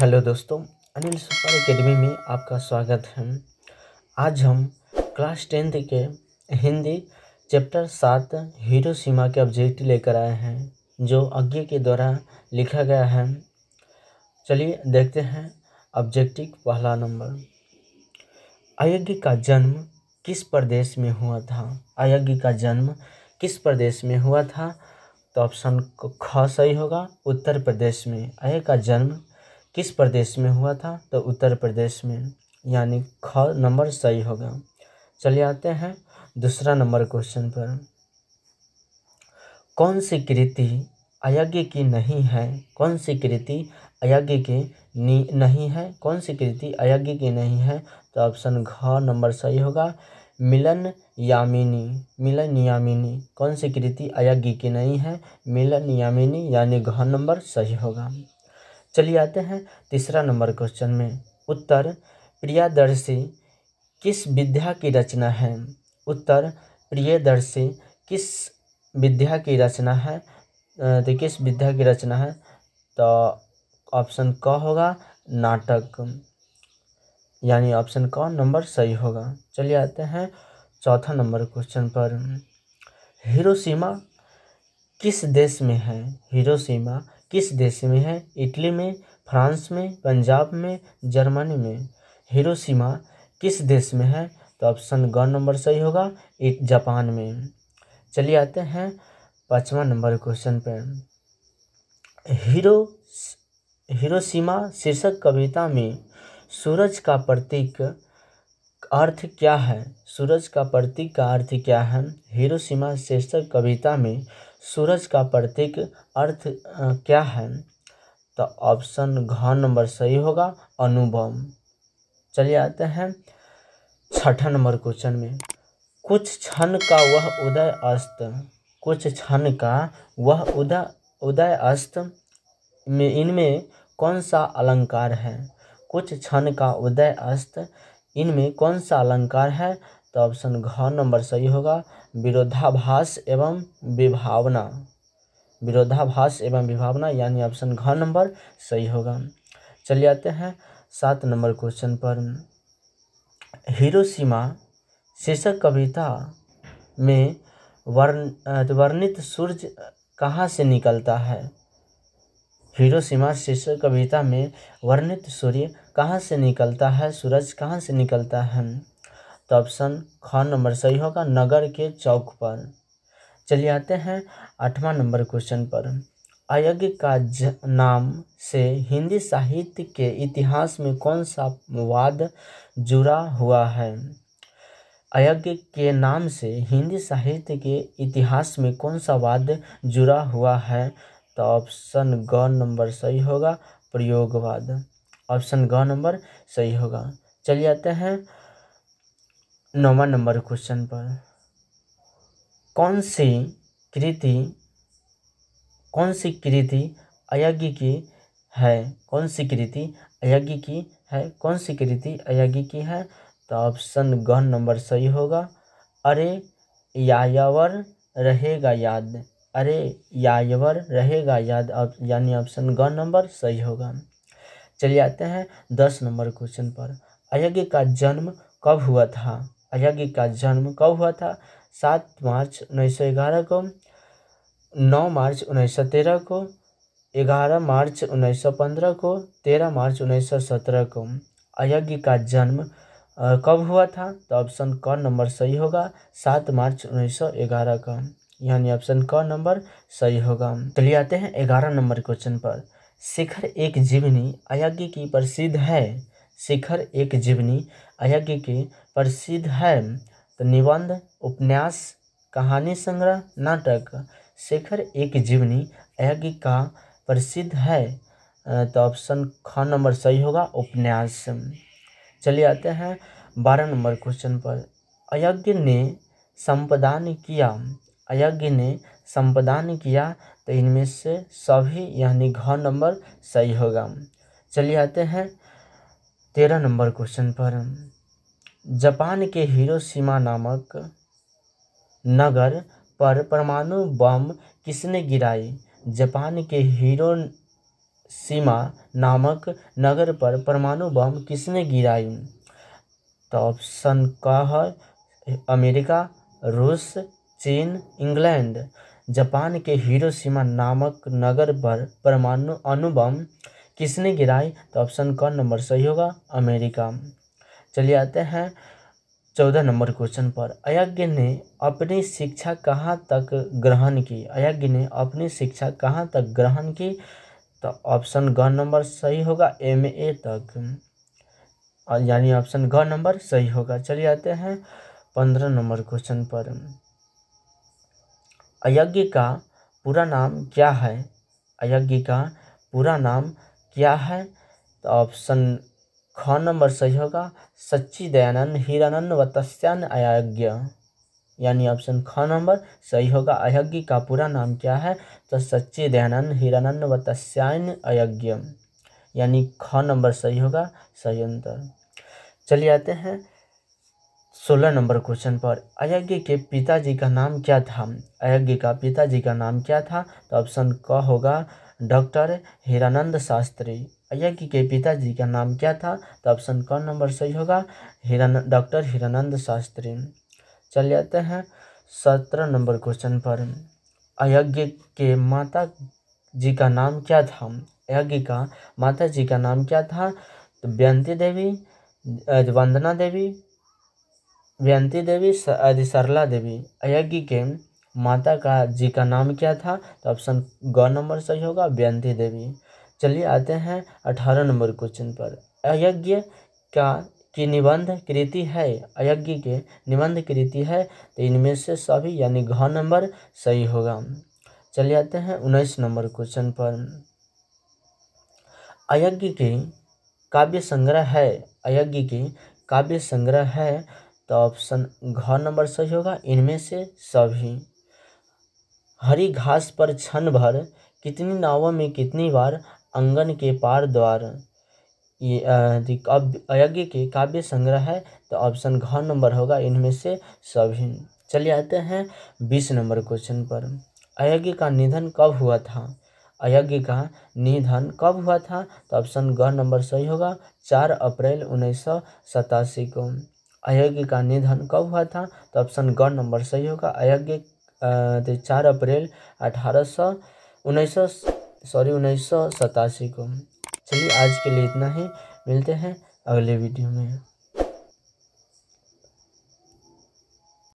hello दोस्तों Anil super academy में आपका स्वागत है आज हम क्लास टेंथ के हिंदी चैप्टर सात हीरो सीमा के ऑब्जेक्ट लेकर आए हैं जो अज्ञे के द्वारा लिखा गया है चलिए देखते हैं ऑब्जेक्टिव पहला नंबर अयोग्य का जन्म किस प्रदेश में हुआ था अयोग्य का जन्म किस प्रदेश में हुआ था तो ऑप्शन ख सही होगा उत्तर प्रदेश में अय का जन्म किस प्रदेश में हुआ था तो उत्तर प्रदेश में यानी ख नंबर सही होगा चलिए आते हैं दूसरा नंबर क्वेश्चन पर कौन सी कृति अयज्ञ की नहीं है कौन सी कृति अयज्ञ की नहीं है कौन सी कृति अयज्ञ की नहीं है तो ऑप्शन घ नंबर सही होगा मिलन यामिनी मिलन यामिनी कौन सी कृति अयज्ञ की नहीं है मिलन यामिनी यानी घ नंबर सही होगा चलिए आते हैं तीसरा नंबर क्वेश्चन में उत्तर प्रियादर्शी किस विद्या की रचना है उत्तर प्रियदर्शी किस विद्या की रचना है तो किस विद्या की रचना है तो ऑप्शन क होगा नाटक यानी ऑप्शन क नंबर सही होगा चलिए आते हैं चौथा नंबर क्वेश्चन पर हिरोशिमा किस देश में है हिरोशिमा किस देश में है इटली में फ्रांस में पंजाब में जर्मनी में हिरोशिमा किस देश में है तो ऑप्शन ग नंबर सही होगा जापान में चलिए आते हैं पाँचवा नंबर क्वेश्चन पे हीरो हिरोशिमा शीर्षक कविता में सूरज का प्रतीक अर्थ क्या है सूरज का प्रतीक का अर्थ क्या है हिरोशिमा शीर्षक कविता में सूरज का प्रतीक अर्थ क्या है तो ऑप्शन घ नंबर सही होगा अनुभव चलिए आते हैं छठा नंबर क्वेश्चन में कुछ क्षण का वह उदय अस्त कुछ क्षण का वह उदय उदय अस्त में इनमें कौन सा अलंकार है कुछ क्षण का उदय अस्त इनमें कौन सा अलंकार है तो ऑप्शन घ नंबर सही होगा विरोधाभास एवं विभावना विरोधाभास एवं विभावना यानी ऑप्शन घ नंबर सही होगा चलिए आते हैं सात नंबर क्वेश्चन पर हिरोशिमा शीर्षक कविता में वर्ण वर्णित सूर्य कहाँ से निकलता है हिरोशिमा शीर्षक कविता में वर्णित सूर्य कहाँ से निकलता है सूरज कहाँ से निकलता है तो ऑप्शन ख नंबर सही होगा नगर के चौक पर चलिए आते हैं आठवां नंबर क्वेश्चन पर अयज्ञ का नाम से हिंदी साहित्य के इतिहास में कौन सा वाद जुड़ा हुआ है अयज्ञ के नाम से हिंदी साहित्य के इतिहास में कौन सा वाद जुड़ा हुआ है तो ऑप्शन ग नंबर सही होगा प्रयोगवाद ऑप्शन ग नंबर सही होगा चलिए आते हैं नौवा नंबर क्वेश्चन पर कौन सी कृति कौन सी कृति अयज्ञ की है कौन सी कृति अयज्ञ की है कौन सी कृति अयज्ञ की है तो ऑप्शन ग नंबर सही होगा अरे यायावर रहेगा याद अरे यायावर रहेगा याद यानी ऑप्शन ग नंबर सही होगा चलिए आते हैं दस नंबर क्वेश्चन पर अयज्ञ का जन्म कब हुआ था अयागी का जन्म कब हुआ था सात मार्च उन्नीस सौ ग्यारह को नौ मार्च उन्नीस सौ तेरह को ग्यारह मार्च उन्नीस सौ पंद्रह को तेरह मार्च उन्नीस सौ सत्रह को अयज्ञ का जन्म कब हुआ था तो ऑप्शन क नंबर सही होगा सात मार्च उन्नीस सौ ग्यारह का यानी ऑप्शन क नंबर सही होगा चलिए आते हैं ग्यारह नंबर क्वेश्चन पर शिखर एक जीवनी अयज्ञ की प्रसिद्ध है शिखर एक जीवनी अयज्ञ के प्रसिद्ध है तो निबंध उपन्यास कहानी संग्रह नाटक शिखर एक जीवनी अयज्ञ का प्रसिद्ध है तो ऑप्शन ख नंबर सही होगा उपन्यास चलिए आते हैं बारह नंबर क्वेश्चन पर अयज्ञ ने संपदान किया अयज्ञ ने संपदान किया तो इनमें से सभी यानी घ नंबर सही होगा चलिए आते हैं तेरह नंबर क्वेश्चन पर जापान के हिरोशिमा नामक नगर पर परमाणु बम किसने गिराई जापान के हिरोशिमा नामक नगर पर परमाणु बम किसने गिराई तो ऑप्शन का है अमेरिका रूस चीन इंग्लैंड जापान के हिरोशिमा नामक नगर पर परमाणु अनुबम किसने गिराई तो ऑप्शन कौन नंबर सही होगा अमेरिका चलिए आते हैं चौदह नंबर क्वेश्चन पर अयज्ञ ने अपनी शिक्षा कहाँ तक ग्रहण की अयज्ञ ने अपनी शिक्षा कहाँ तक ग्रहण की तो ऑप्शन घ नंबर सही होगा एम ए तक यानी ऑप्शन घ नंबर सही होगा चलिए आते हैं पंद्रह नंबर क्वेश्चन पर अयज्ञ का पूरा नाम क्या है अयज्ञ का पूरा नाम क्या है तो ऑप्शन ख नंबर सही होगा सच्ची दयानंद हिरानंद व तस्यान अयज्ञ यानी ऑप्शन ख नंबर सही होगा अयज्ञ का पूरा नाम क्या है तो सच्ची दयानंद हिरानंद व तस्यान अयज्ञ यानी ख नंबर सही होगा सही अंतर चलिए आते हैं सोलह नंबर क्वेश्चन पर अयज्ञ के पिताजी का नाम क्या था अयज्ञ का पिताजी का नाम क्या था तो ऑप्शन क होगा डॉक्टर हीरानंद शास्त्री की के पिताजी का नाम क्या था तो ऑप्शन कौन नंबर सही होगा हिरान डॉक्टर हीरानंद शास्त्री चले जाते हैं सत्रह नंबर क्वेश्चन पर अयज्ञ के माता जी का नाम क्या था यज्ञ का माता जी का नाम क्या था तो व्यंती देवी वंदना देवी व्यंती देवी सरला देवी अयज्ञ के माता का जी का नाम क्या था तो ऑप्शन ग नंबर सही होगा व्यंती देवी चलिए आते हैं अठारह नंबर क्वेश्चन पर अयज्ञ का की निबंध कृति है अयज्ञ के निबंध कृति है तो इनमें से सभी यानी घ नंबर सही होगा चले आते हैं उन्नीस नंबर क्वेश्चन पर अयज्ञ के काव्य संग्रह है अयज्ञ के काव्य संग्रह है तो ऑप्शन घ नंबर सही होगा इनमें से सभी हरी घास पर क्षण भर कितनी नावों में कितनी बार अंगन के पार द्वार ये अयज्ञ के काव्य संग्रह है तो ऑप्शन घ नंबर होगा इनमें से सभी चलिए आते हैं बीस नंबर क्वेश्चन पर अयज्ञ का निधन कब हुआ था अयज्ञ का निधन कब हुआ था तो ऑप्शन ग नंबर सही होगा चार अप्रैल उन्नीस सौ सतासी को अयज्ञ का निधन कब हुआ था तो ऑप्शन ग नंबर सही होगा अयज्ञ चार अप्रैल अठारह सौ उन्नीस सौ सॉरी उन्नीस सौ सतासी को चलिए आज के लिए इतना ही मिलते हैं अगले वीडियो में